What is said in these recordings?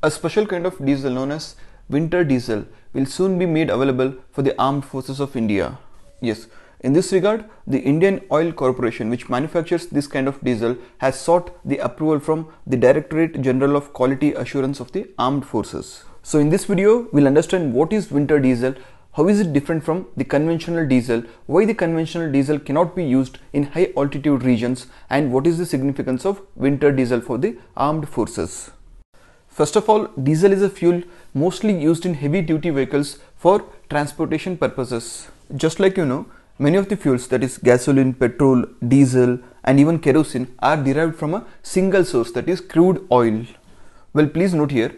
A special kind of diesel known as winter diesel will soon be made available for the armed forces of India. Yes, in this regard, the Indian Oil Corporation which manufactures this kind of diesel has sought the approval from the Directorate General of Quality Assurance of the Armed Forces. So in this video, we'll understand what is winter diesel, how is it different from the conventional diesel, why the conventional diesel cannot be used in high altitude regions and what is the significance of winter diesel for the armed forces. First of all, diesel is a fuel mostly used in heavy duty vehicles for transportation purposes. Just like you know, many of the fuels that is gasoline, petrol, diesel and even kerosene are derived from a single source that is crude oil. Well, please note here,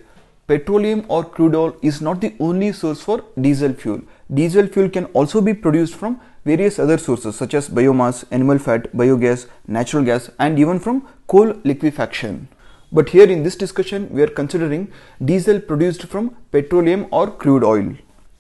petroleum or crude oil is not the only source for diesel fuel. Diesel fuel can also be produced from various other sources such as biomass, animal fat, biogas, natural gas and even from coal liquefaction. But here in this discussion, we are considering diesel produced from petroleum or crude oil.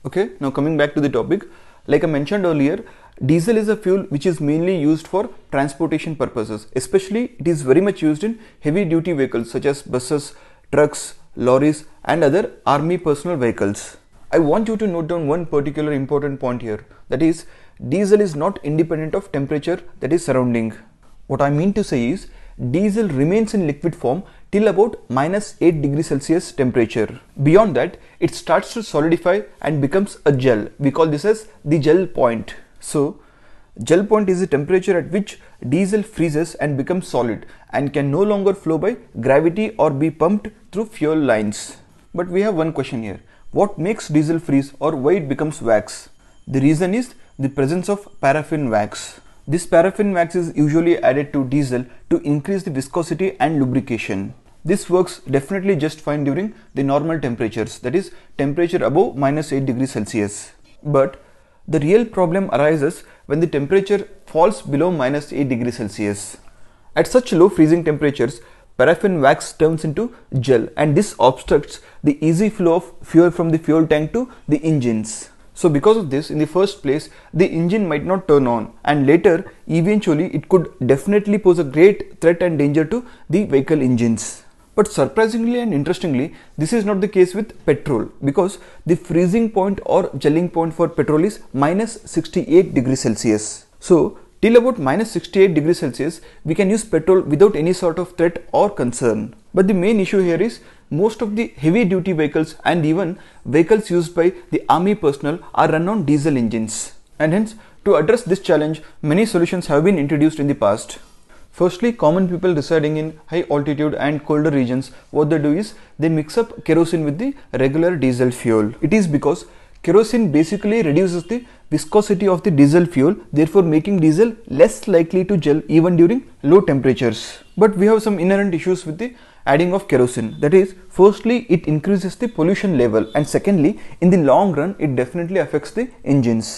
Okay, now coming back to the topic, like I mentioned earlier, diesel is a fuel which is mainly used for transportation purposes. Especially, it is very much used in heavy duty vehicles such as buses, trucks, lorries, and other army personal vehicles. I want you to note down one particular important point here that is, diesel is not independent of temperature that is surrounding. What I mean to say is, diesel remains in liquid form till about minus 8 degrees Celsius temperature. Beyond that, it starts to solidify and becomes a gel. We call this as the gel point. So, gel point is the temperature at which diesel freezes and becomes solid and can no longer flow by gravity or be pumped through fuel lines. But we have one question here. What makes diesel freeze or why it becomes wax? The reason is the presence of paraffin wax. This paraffin wax is usually added to diesel to increase the viscosity and lubrication. This works definitely just fine during the normal temperatures, that is temperature above minus 8 degrees Celsius. But the real problem arises when the temperature falls below minus 8 degrees Celsius. At such low freezing temperatures, paraffin wax turns into gel and this obstructs the easy flow of fuel from the fuel tank to the engines. So because of this, in the first place, the engine might not turn on and later, eventually, it could definitely pose a great threat and danger to the vehicle engines. But surprisingly and interestingly, this is not the case with petrol because the freezing point or gelling point for petrol is minus 68 degrees Celsius. So till about minus 68 degrees Celsius, we can use petrol without any sort of threat or concern. But the main issue here is most of the heavy duty vehicles and even vehicles used by the army personnel are run on diesel engines. And hence, to address this challenge, many solutions have been introduced in the past. Firstly, common people residing in high altitude and colder regions, what they do is they mix up kerosene with the regular diesel fuel. It is because kerosene basically reduces the viscosity of the diesel fuel, therefore making diesel less likely to gel even during low temperatures. But we have some inherent issues with the adding of kerosene that is firstly it increases the pollution level and secondly in the long run it definitely affects the engines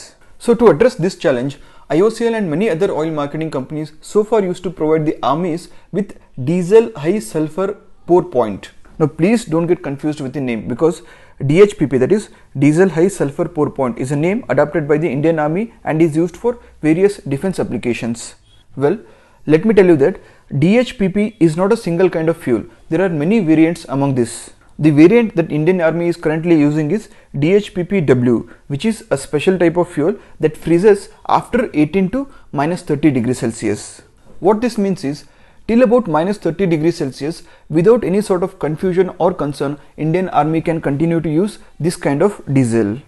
so to address this challenge IOCL and many other oil marketing companies so far used to provide the armies with diesel high sulfur pour point now please don't get confused with the name because DHPP that is diesel high sulfur pour point is a name adopted by the Indian army and is used for various defense applications well let me tell you that DHPP is not a single kind of fuel. There are many variants among this. The variant that Indian Army is currently using is DHPPW, which is a special type of fuel that freezes after 18 to minus 30 degrees Celsius. What this means is, till about minus 30 degrees Celsius, without any sort of confusion or concern, Indian Army can continue to use this kind of diesel.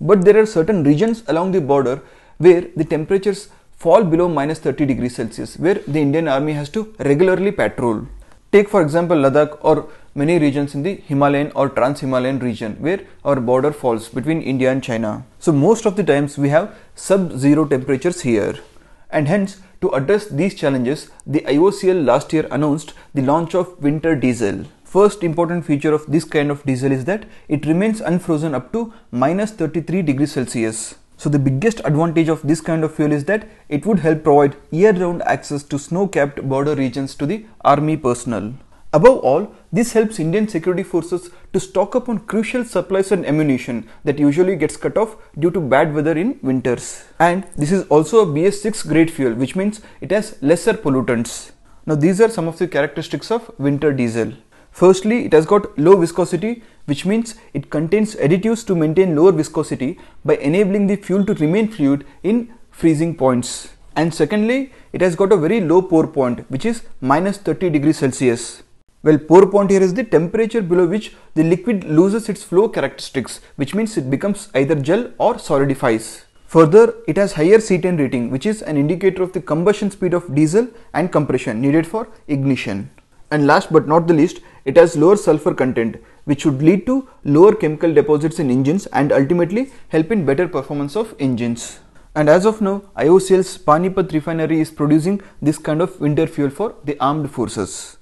But there are certain regions along the border where the temperatures fall below minus 30 degrees Celsius, where the Indian Army has to regularly patrol. Take, for example, Ladakh or many regions in the Himalayan or Trans Himalayan region, where our border falls between India and China. So, most of the times we have sub zero temperatures here. And hence, to address these challenges, the IOCL last year announced the launch of winter diesel. First important feature of this kind of diesel is that it remains unfrozen up to minus 33 degrees Celsius. So the biggest advantage of this kind of fuel is that it would help provide year-round access to snow-capped border regions to the army personnel. Above all, this helps Indian security forces to stock up on crucial supplies and ammunition that usually gets cut off due to bad weather in winters. And this is also a BS6 grade fuel which means it has lesser pollutants. Now these are some of the characteristics of winter diesel. Firstly, it has got low viscosity, which means it contains additives to maintain lower viscosity by enabling the fuel to remain fluid in freezing points. And secondly, it has got a very low pour point, which is minus 30 degrees Celsius. Well, pour point here is the temperature below which the liquid loses its flow characteristics, which means it becomes either gel or solidifies. Further, it has higher C10 rating, which is an indicator of the combustion speed of diesel and compression needed for ignition. And last but not the least, it has lower sulfur content which would lead to lower chemical deposits in engines and ultimately help in better performance of engines. And as of now, IOCL's Panipat refinery is producing this kind of winter fuel for the armed forces.